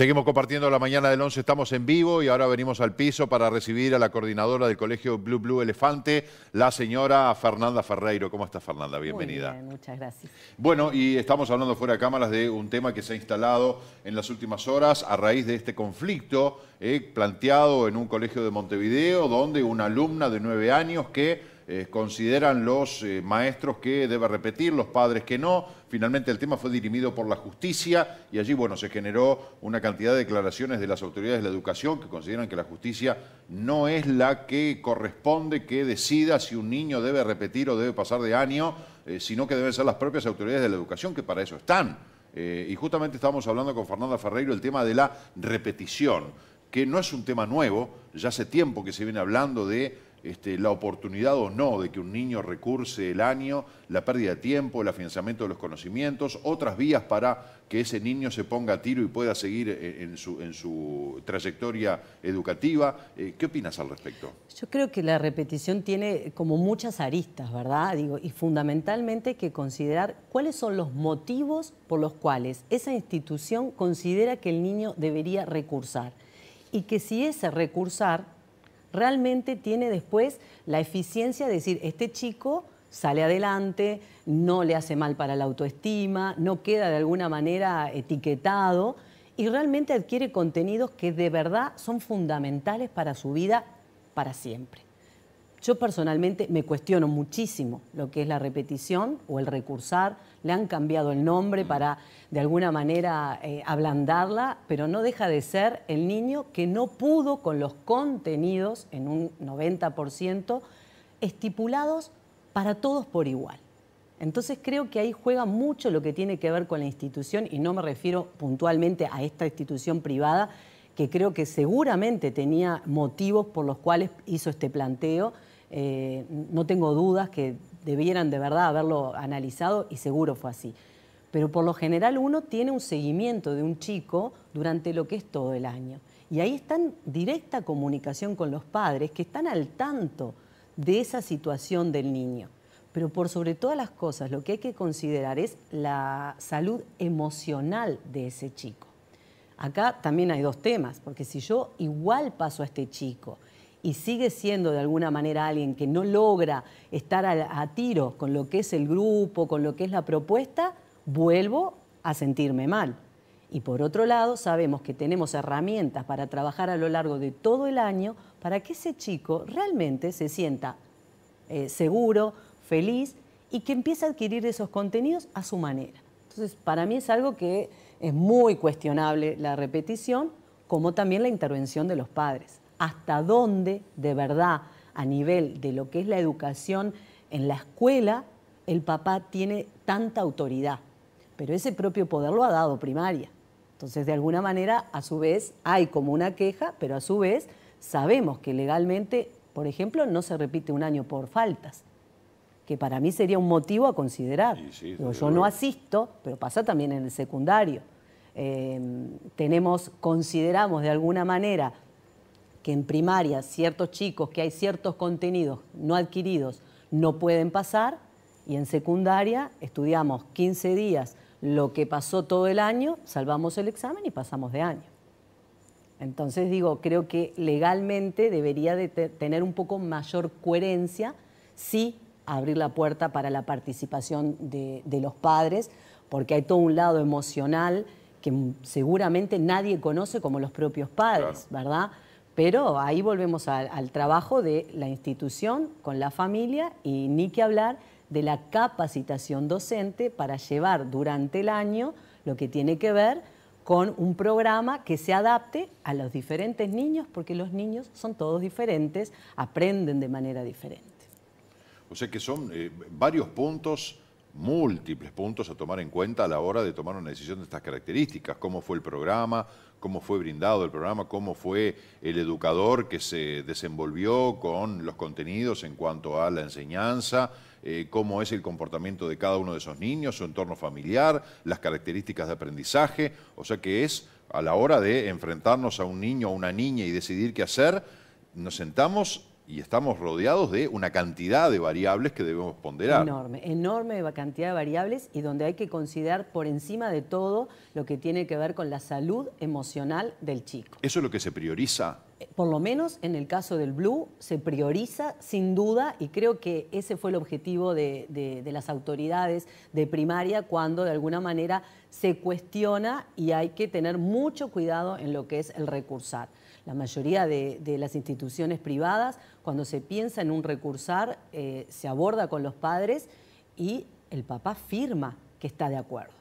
Seguimos compartiendo la mañana del 11, estamos en vivo y ahora venimos al piso para recibir a la coordinadora del colegio Blue Blue Elefante, la señora Fernanda Ferreiro. ¿Cómo está Fernanda? Bienvenida. muchas gracias. Bueno, y estamos hablando fuera de cámaras de un tema que se ha instalado en las últimas horas a raíz de este conflicto eh, planteado en un colegio de Montevideo, donde una alumna de nueve años que eh, consideran los eh, maestros que debe repetir, los padres que no. Finalmente el tema fue dirimido por la justicia y allí bueno, se generó una cantidad de declaraciones de las autoridades de la educación que consideran que la justicia no es la que corresponde que decida si un niño debe repetir o debe pasar de año, eh, sino que deben ser las propias autoridades de la educación que para eso están. y justamente estábamos hablando con Fernanda Ferreiro el tema de la repetición, que no es un tema nuevo, ya hace tiempo que se viene hablando de este, la oportunidad o no de que un niño recurse el año, la pérdida de tiempo, el afianzamiento de los conocimientos, otras vías para que ese niño se ponga a tiro y pueda seguir en su, en su trayectoria educativa. Eh, ¿Qué opinas al respecto? Yo creo que la repetición tiene como muchas aristas, ¿verdad? Digo, y fundamentalmente hay que considerar cuáles son los motivos por los cuales esa institución considera que el niño debería recursar. Y que si ese recursar realmente tiene después la eficiencia de decir, este chico sale adelante, no le hace mal para la autoestima, no queda de alguna manera etiquetado y realmente adquiere contenidos que de verdad son fundamentales para su vida para siempre. Yo personalmente me cuestiono muchísimo lo que es la repetición o el recursar. Le han cambiado el nombre para, de alguna manera, eh, ablandarla, pero no deja de ser el niño que no pudo con los contenidos, en un 90%, estipulados para todos por igual. Entonces creo que ahí juega mucho lo que tiene que ver con la institución y no me refiero puntualmente a esta institución privada que creo que seguramente tenía motivos por los cuales hizo este planteo, eh, no tengo dudas que debieran de verdad haberlo analizado y seguro fue así. Pero por lo general uno tiene un seguimiento de un chico durante lo que es todo el año. Y ahí está en directa comunicación con los padres que están al tanto de esa situación del niño. Pero por sobre todas las cosas, lo que hay que considerar es la salud emocional de ese chico. Acá también hay dos temas, porque si yo igual paso a este chico y sigue siendo de alguna manera alguien que no logra estar a, tiro con lo que es el grupo, con lo que es la propuesta, vuelvo a sentirme mal. Y por otro lado, sabemos que tenemos herramientas para trabajar a lo largo de todo el año para que ese chico realmente se sienta eh, seguro, feliz y que empiece a adquirir esos contenidos a su manera. Entonces, para mí es algo que es muy cuestionable la repetición, como también la intervención de los padres hasta dónde de verdad a nivel de lo que es la educación en la escuela el papá tiene tanta autoridad, pero ese propio poder lo ha dado primaria. Entonces, de alguna manera, a su vez, hay como una queja, pero a su vez sabemos que legalmente, por ejemplo, no se repite un año por faltas, que para mí sería un motivo a considerar. yo no asisto, pero pasa también en el secundario. Em, tenemos, consideramos de alguna manera que en primaria ciertos chicos, que hay ciertos contenidos no adquiridos, no pueden pasar, y en secundaria estudiamos 15 días lo que pasó todo el año, salvamos el examen y pasamos de año. Entonces digo, creo que legalmente debería de tener un poco mayor coherencia si abrir la puerta para la participación de, los padres, porque hay todo un lado emocional que seguramente nadie conoce como los propios padres, ¿verdad? Pero ahí volvemos al, trabajo de la institución con la familia y ni que hablar de la capacitación docente para llevar durante el año lo que tiene que ver con un programa que se adapte a los diferentes niños, porque los niños son todos diferentes, aprenden de manera diferente. O sea que son eh, varios puntos múltiples puntos a tomar en cuenta a la hora de tomar una decisión de estas características, cómo fue el programa, cómo fue brindado el programa, cómo fue el educador que se desenvolvió con los contenidos en cuanto a la enseñanza, eh, cómo es el comportamiento de cada uno de esos niños, su entorno familiar, las características de aprendizaje, o sea que es a la hora de enfrentarnos a un niño o una niña y decidir qué hacer, nos sentamos y estamos rodeados de una cantidad de variables que debemos ponderar. Enorme, enorme cantidad de variables y donde hay que considerar por encima de todo lo que tiene que ver con la salud emocional del chico. ¿Eso es lo que se prioriza? por lo menos en el caso del Blue, se prioriza sin duda y creo que ese fue el objetivo de, las autoridades de primaria cuando de alguna manera se cuestiona y hay que tener mucho cuidado en lo que es el recursar. La mayoría de, las instituciones privadas, cuando se piensa en un recursar, eh, se aborda con los padres y el papá firma que está de acuerdo.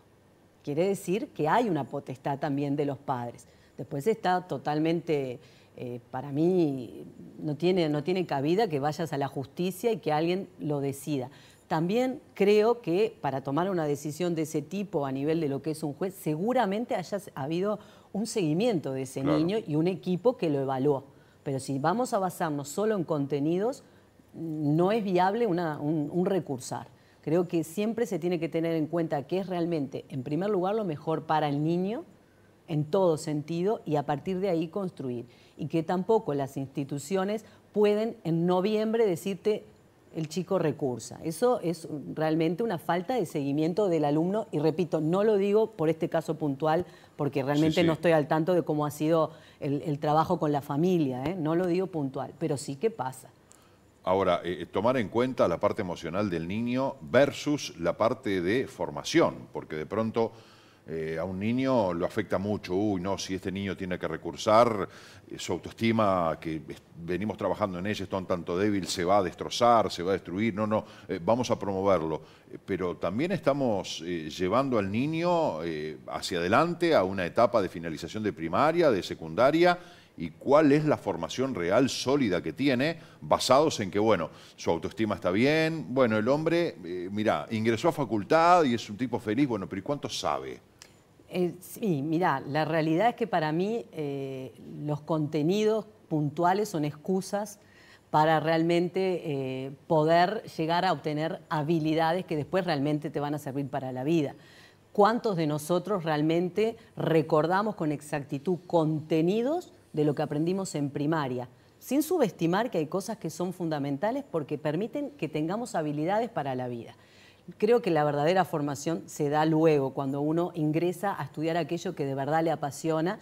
Quiere decir que hay una potestad también de los padres. Después está totalmente eh, para mí no tiene, cabida que vayas a la justicia y que alguien lo decida. También creo que para tomar una decisión de ese tipo a nivel de lo que es un juez, seguramente haya habido un seguimiento de ese niño y un equipo que lo evaluó. Pero si vamos a basarnos solo en contenidos, no es viable un, recursar. Creo que siempre se tiene que tener en cuenta que es realmente, en primer lugar, lo mejor para el niño, en todo sentido y a partir de ahí construir. Y que tampoco las instituciones pueden en noviembre decirte el chico recursa. Eso es realmente una falta de seguimiento del alumno y repito, no lo digo por este caso puntual porque realmente no estoy al tanto de cómo ha sido el, trabajo con la familia, ¿eh? no lo digo puntual, pero sí que pasa. Ahora, eh, eh, tomar en cuenta la parte emocional del niño versus la parte de formación, porque de pronto eh, a un niño lo afecta mucho. Uy, no, si este niño tiene que recursar, eh, su autoestima, que venimos trabajando en ella, es tanto débil, se va a destrozar, se va a destruir. No, no, eh, vamos a promoverlo. Pero también estamos llevando al niño hacia adelante a una etapa de finalización de primaria, de secundaria, y cuál es la formación real sólida que tiene, basados en que, bueno, su autoestima está bien, bueno, el hombre, mira, ingresó a facultad y es un tipo feliz, bueno, pero ¿y cuánto sabe? Eh, sí, mira, la realidad es que para mí eh, los contenidos puntuales son excusas para realmente eh, poder llegar a obtener habilidades que después realmente te van a servir para la vida. ¿Cuántos de nosotros realmente recordamos con exactitud contenidos de lo que aprendimos en primaria? Sin subestimar que hay cosas que son fundamentales porque permiten que tengamos habilidades para la vida creo que la verdadera formación se da luego, cuando uno ingresa a estudiar aquello que de verdad le apasiona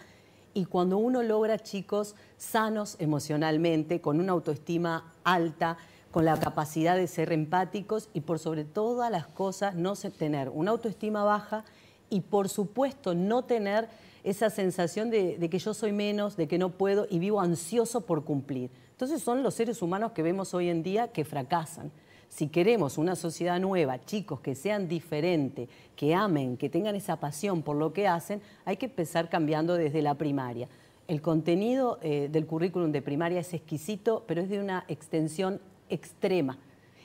y cuando uno logra chicos sanos emocionalmente, con una autoestima alta, con la capacidad de ser empáticos y por sobre todas las cosas no tener una autoestima baja y por supuesto no tener esa sensación de, que yo soy menos, de que no puedo y vivo ansioso por cumplir. Entonces son los seres humanos que vemos hoy en día que fracasan. Si queremos una sociedad nueva, chicos que sean diferentes, que amen, que tengan esa pasión por lo que hacen, hay que empezar cambiando desde la primaria. El contenido eh, del currículum de primaria es exquisito, pero es de una extensión extrema.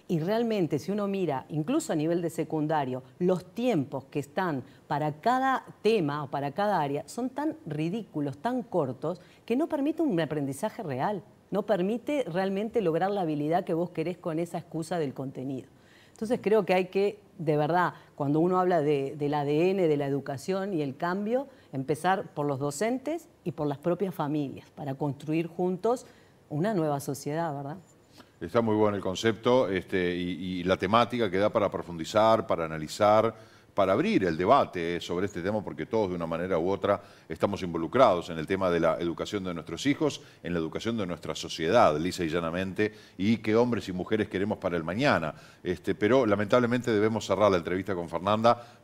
Y realmente, si uno mira, incluso a nivel de secundario, los tiempos que están para cada tema o para cada área son tan ridículos, tan cortos, que no permiten un aprendizaje real no permite realmente lograr la habilidad que vos querés con esa excusa del contenido. Entonces creo que hay que, de verdad, cuando uno habla de, del ADN, de la educación y el cambio, empezar por los docentes y por las propias familias, para construir juntos una nueva sociedad, ¿verdad? Está muy bueno el concepto este, y, y la temática que da para profundizar, para analizar para abrir el debate sobre este tema, porque todos de una manera u otra estamos involucrados en el tema de la educación de nuestros hijos, en la educación de nuestra sociedad, lisa y llanamente, y qué hombres y mujeres queremos para el mañana. Este, pero lamentablemente debemos cerrar la entrevista con Fernanda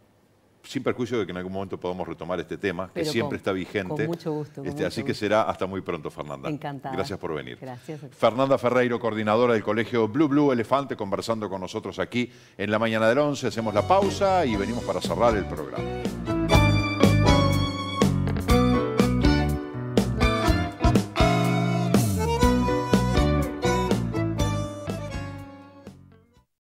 sin perjuicio de que en algún momento podamos retomar este tema, que siempre está vigente. Con mucho gusto. Este, así que será hasta muy pronto, Fernanda. Encantada. Gracias por venir. Gracias. Fernanda Ferreiro, coordinadora del Colegio Blue Blue Elefante, conversando con nosotros aquí en la mañana del 11. Hacemos la pausa y venimos para cerrar el programa.